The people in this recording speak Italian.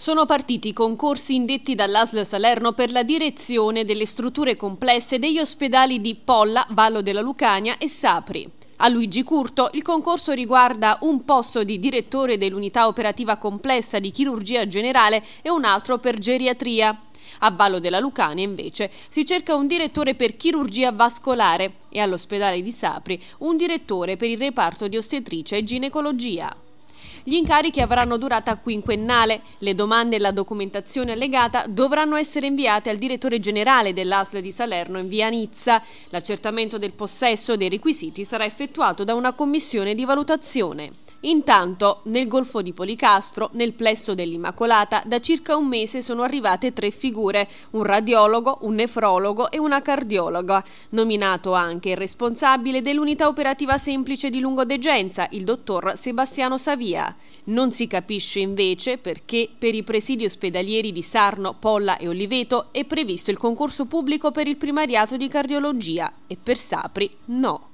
Sono partiti i concorsi indetti dall'ASL Salerno per la direzione delle strutture complesse degli ospedali di Polla, Vallo della Lucania e Sapri. A Luigi Curto il concorso riguarda un posto di direttore dell'unità operativa complessa di chirurgia generale e un altro per geriatria. A Vallo della Lucania invece si cerca un direttore per chirurgia vascolare e all'ospedale di Sapri un direttore per il reparto di ostetricia e ginecologia. Gli incarichi avranno durata quinquennale. Le domande e la documentazione allegata dovranno essere inviate al direttore generale dell'ASL di Salerno in via Nizza. L'accertamento del possesso dei requisiti sarà effettuato da una commissione di valutazione. Intanto, nel Golfo di Policastro, nel plesso dell'Immacolata, da circa un mese sono arrivate tre figure, un radiologo, un nefrologo e una cardiologa, nominato anche il responsabile dell'unità operativa semplice di lungodegenza, il dottor Sebastiano Savia. Non si capisce invece perché per i presidi ospedalieri di Sarno, Polla e Oliveto è previsto il concorso pubblico per il primariato di cardiologia e per Sapri no.